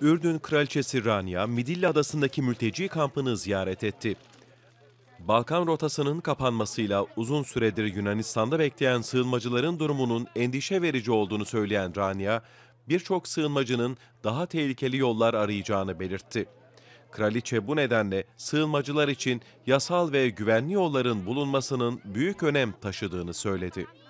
Ürdün Kraliçesi Rania, Midilli Adası'ndaki mülteci kampını ziyaret etti. Balkan rotasının kapanmasıyla uzun süredir Yunanistan'da bekleyen sığınmacıların durumunun endişe verici olduğunu söyleyen Rania, birçok sığınmacının daha tehlikeli yollar arayacağını belirtti. Kraliçe bu nedenle sığınmacılar için yasal ve güvenli yolların bulunmasının büyük önem taşıdığını söyledi.